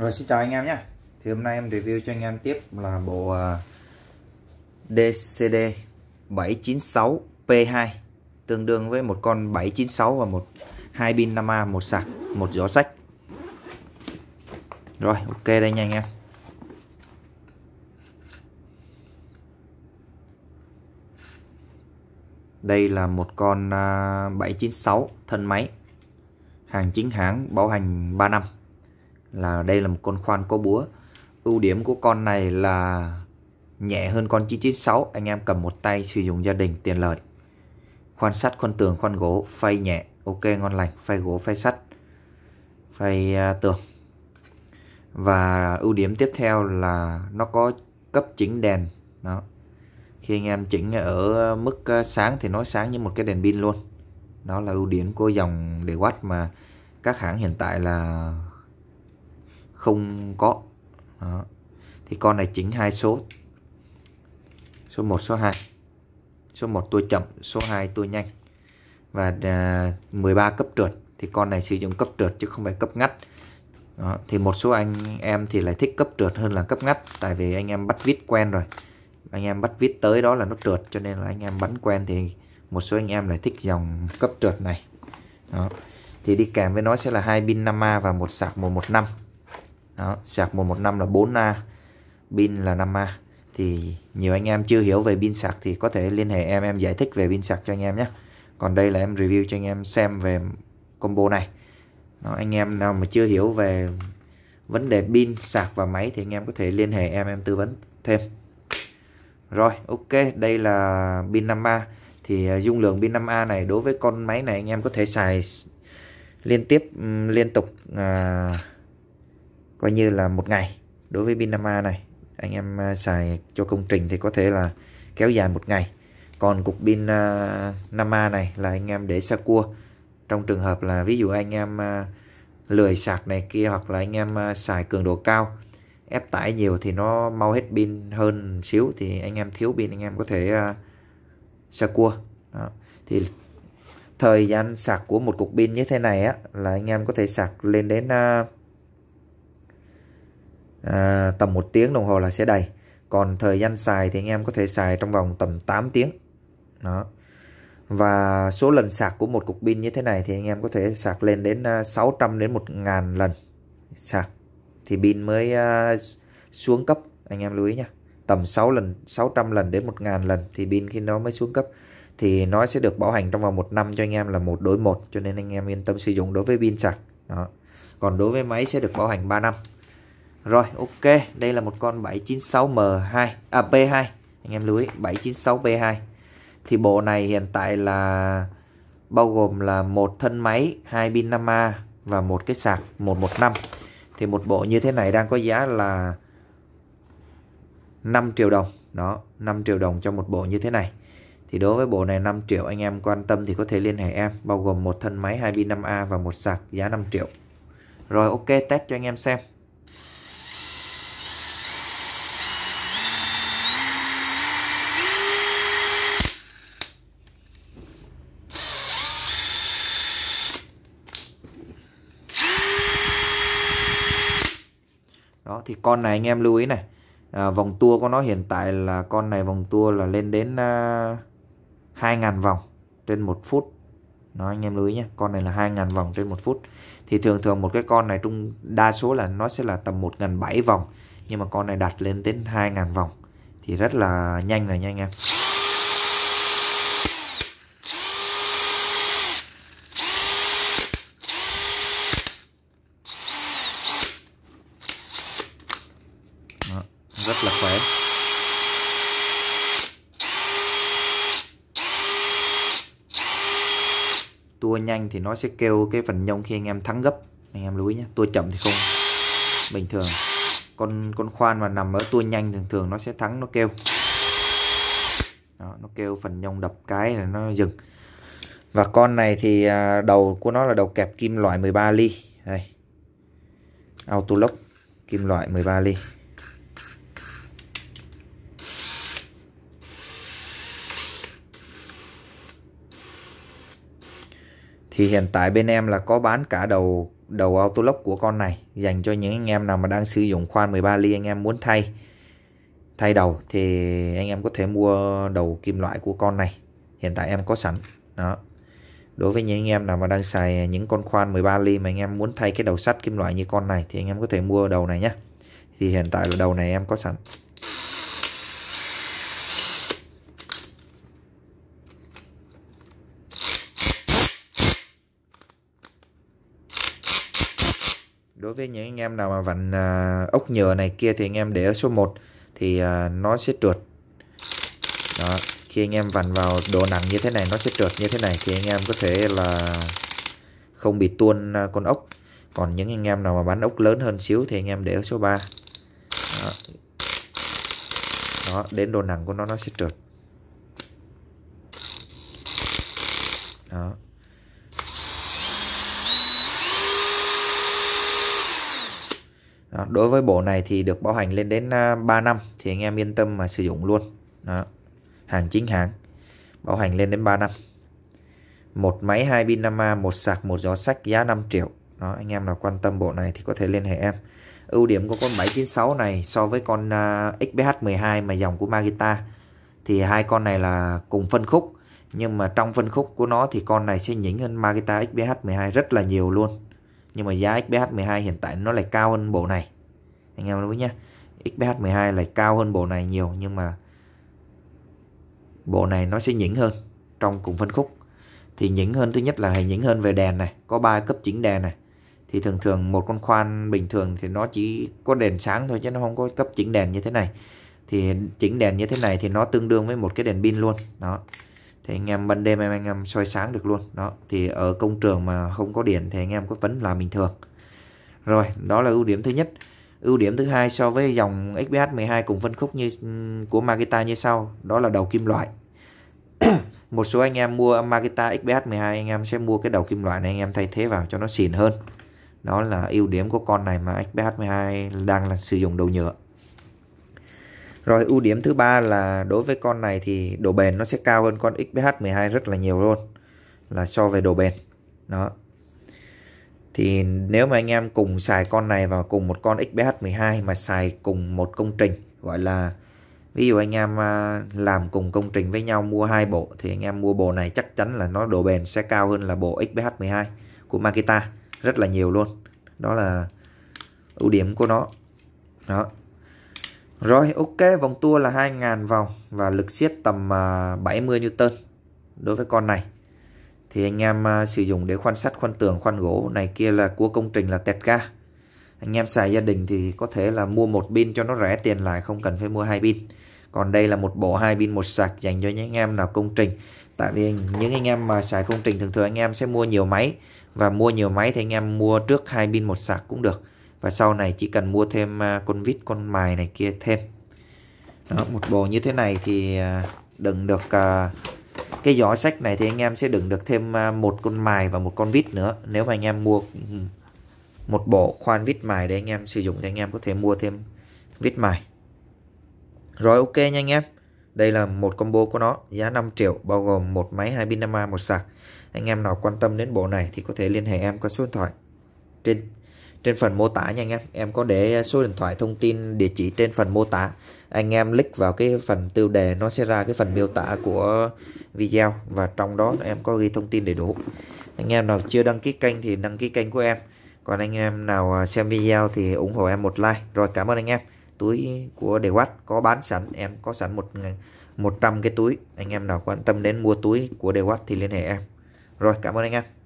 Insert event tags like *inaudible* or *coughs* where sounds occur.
Rồi xin chào anh em nhé Thì hôm nay em review cho anh em tiếp là bộ DCD 796 P2 Tương đương với một con 796 và một hai pin 5A, một sạc, một gió sách Rồi ok đây nha anh em Đây là một con 796 à, thân máy Hàng chính hãng bảo hành 3 năm là đây là một con khoan có búa ưu điểm của con này là nhẹ hơn con 996 anh em cầm một tay sử dụng gia đình tiền lợi khoan sắt khoan tường khoan gỗ phay nhẹ ok ngon lành phay gỗ phay sắt phay uh, tường và ưu điểm tiếp theo là nó có cấp chỉnh đèn đó khi anh em chỉnh ở mức à, sáng thì nó sáng như một cái đèn pin luôn đó là ưu điểm của dòng để watt mà các hãng hiện tại là không có đó. thì con này chỉnh hai số số 1 số 2 số 1 tôi chậm số 2 tôi nhanh và à, 13 cấp trượt thì con này sử dụng cấp trượt chứ không phải cấp ngắt đó. thì một số anh em thì lại thích cấp trượt hơn là cấp ngắt tại vì anh em bắt vít quen rồi anh em bắt vít tới đó là nó trượt cho nên là anh em bắn quen thì một số anh em lại thích dòng cấp trượt này đó. thì đi kèm với nó sẽ là hai pin 5A và một sạc 115 đó sạc 115 là 4A pin là 5A thì nhiều anh em chưa hiểu về pin sạc thì có thể liên hệ em em giải thích về pin sạc cho anh em nhé còn đây là em review cho anh em xem về combo này đó, anh em nào mà chưa hiểu về vấn đề pin sạc và máy thì anh em có thể liên hệ em em tư vấn thêm rồi ok đây là pin 5A thì à, dung lượng pin 5A này đối với con máy này anh em có thể xài liên tiếp liên tục à, coi như là một ngày đối với pin Binama này anh em à, xài cho công trình thì có thể là kéo dài một ngày còn cục pin uh, Nama này là anh em để xa cua trong trường hợp là ví dụ anh em uh, lười sạc này kia hoặc là anh em uh, xài cường độ cao ép tải nhiều thì nó mau hết pin hơn xíu thì anh em thiếu pin anh em có thể uh, xa cua Đó. thì thời gian sạc của một cục pin như thế này á là anh em có thể sạc lên đến uh, à, tầm một tiếng đồng hồ là sẽ đầy còn thời gian xài thì anh em có thể xài trong vòng tầm 8 tiếng đó và số lần sạc của một cục pin như thế này thì anh em có thể sạc lên đến 600 à, đến 1000 lần sạc thì pin mới à, xuống cấp anh em lưu ý nha tầm 6 lần 600 lần đến 1000 lần thì pin khi nó mới xuống cấp thì nó sẽ được bảo hành trong vòng một năm cho anh em là một đối một cho nên anh em yên tâm sử dụng đối với pin sạc đó còn đối với máy sẽ được bảo hành 3 năm rồi ok, đây là một con 796M2 à P2. Anh em lưu ý 796P2. Thì bộ này hiện tại là bao gồm là một thân máy, hai pin 5A và một cái sạc 115. Thì một bộ như thế này đang có giá là 5 triệu đồng. Đó, 5 triệu đồng cho một bộ như thế này. Thì đối với bộ này 5 triệu anh em quan tâm thì có thể liên hệ em, bao gồm một thân máy, hai pin 5A và một sạc giá 5 triệu. Rồi ok test cho anh em xem. đó thì con này anh em lưu ý này à, vòng tua của nó hiện tại là con này vòng tua là lên đến à, 2.000 vòng trên một phút nó anh em lưu ý nhé con này là 2.000 vòng trên một phút thì thường thường một cái con này trung đa số là nó sẽ là tầm 1.700 vòng nhưng mà con này đặt lên đến 2.000 vòng thì rất là nhanh rồi nha anh em tua nhanh thì nó sẽ kêu cái phần nhông khi anh em thắng gấp anh em lưu ý nhé tua chậm thì không bình thường con con khoan mà nằm ở tua nhanh thường thường nó sẽ thắng nó kêu Đó, nó kêu phần nhông đập cái là nó dừng và con này thì à, đầu của nó là đầu kẹp kim loại 13 ly đây auto lock kim loại 13 ly thì hiện tại bên em là có bán cả đầu đầu autolock của con này dành cho những anh em nào mà đang sử dụng khoan 13 ly anh em muốn thay thay đầu thì anh em có thể mua đầu kim loại của con này hiện tại em có sẵn đó đối với những anh em nào mà đang xài những con khoan 13 ly mà anh em muốn thay cái đầu sắt kim loại như con này thì anh em có thể mua đầu này nhé thì hiện tại là đầu này em có sẵn đối với những anh em nào mà vặn à, ốc nhựa này kia thì anh em để ở số 1 thì à, nó sẽ trượt đó khi anh em vặn vào độ nặng như thế này nó sẽ trượt như thế này thì anh em có thể là không bị tuôn à, con ốc còn những anh em nào mà bán ốc lớn hơn xíu thì anh em để ở số 3 đó, đó đến độ nặng của nó nó sẽ trượt đó đối với bộ này thì được bảo hành lên đến 3 à, năm thì anh em yên tâm mà sử dụng luôn. Đó. Hàng chính hãng. Bảo hành lên đến 3 năm. Một máy 2 pin 5A, một sạc, một gió sách giá 5 triệu. Đó, anh em nào quan tâm bộ này thì có thể liên hệ em. Ưu điểm của con 796 này so với con uh, à, XPH12 mà dòng của Magita thì hai con này là cùng phân khúc nhưng mà trong phân khúc của nó thì con này sẽ nhỉnh hơn Magita XPH12 rất là nhiều luôn nhưng mà giá XBH 12 hiện tại nó lại cao hơn bộ này anh em lưu ý nhá XBH 12 lại cao hơn bộ này nhiều nhưng mà bộ này nó sẽ nhỉnh hơn trong cùng phân khúc thì nhỉnh hơn thứ nhất là hay nhỉnh hơn về đèn này có 3 cấp chỉnh đèn này thì thường thường một con khoan bình thường thì nó chỉ có đèn sáng thôi chứ nó không có cấp chỉnh đèn như thế này thì chỉnh đèn như thế này thì nó tương đương với một cái đèn pin luôn đó thì anh em ban đêm em anh em soi sáng được luôn đó thì ở công trường mà không có điện thì anh em có vấn làm bình thường rồi đó là ưu điểm thứ nhất ưu điểm thứ hai so với dòng XPH 12 cùng phân khúc như của Makita như sau đó là đầu kim loại *coughs* một số anh em mua Makita XPH 12 anh em sẽ mua cái đầu kim loại này anh em thay thế vào cho nó xịn hơn đó là ưu điểm của con này mà XPH 12 đang là sử dụng đầu nhựa rồi ưu điểm thứ ba là đối với con này thì độ bền nó sẽ cao hơn con XPH12 rất là nhiều luôn. Là so về độ bền. Đó. Thì nếu mà anh em cùng xài con này và cùng một con XPH12 mà xài cùng một công trình gọi là ví dụ anh em à, làm cùng công trình với nhau mua hai bộ thì anh em mua bộ này chắc chắn là nó độ bền sẽ cao hơn là bộ XPH12 của Makita rất là nhiều luôn. Đó là ưu điểm của nó. Đó. Rồi ok vòng tua là 2.000 vòng và lực siết tầm uh, à, 70 Newton đối với con này. Thì anh em à, sử dụng để khoan sắt, khoan tường, khoan gỗ này kia là cua công trình là tẹt ga. Anh em xài gia đình thì có thể là mua một pin cho nó rẻ tiền lại không cần phải mua hai pin. Còn đây là một bộ hai pin một sạc dành cho những anh em nào công trình. Tại vì những anh em mà xài công trình thường thường anh em sẽ mua nhiều máy và mua nhiều máy thì anh em mua trước hai pin một sạc cũng được và sau này chỉ cần mua thêm à, con vít con mài này kia thêm đó, một bộ như thế này thì à, đựng được à, cái giỏ sách này thì anh em sẽ đựng được thêm một con mài và một con vít nữa nếu mà anh em mua một bộ khoan vít mài để anh em sử dụng thì anh em có thể mua thêm vít mài rồi ok nha anh em đây là một combo của nó giá 5 triệu bao gồm một máy hai pin 5A một sạc anh em nào quan tâm đến bộ này thì có thể liên hệ em qua số điện thoại trên trên phần mô tả nha anh em em có để số điện thoại thông tin địa chỉ trên phần mô tả anh em click vào cái phần tiêu đề nó sẽ ra cái phần miêu tả của video và trong đó em có ghi thông tin đầy đủ anh em nào chưa đăng ký kênh thì đăng ký kênh của em còn anh em nào à, xem video thì ủng hộ em một like rồi cảm ơn anh em túi của đề watt có bán sẵn em có sẵn một 100 cái túi anh em nào quan tâm đến mua túi của đề watt thì liên hệ em rồi cảm ơn anh em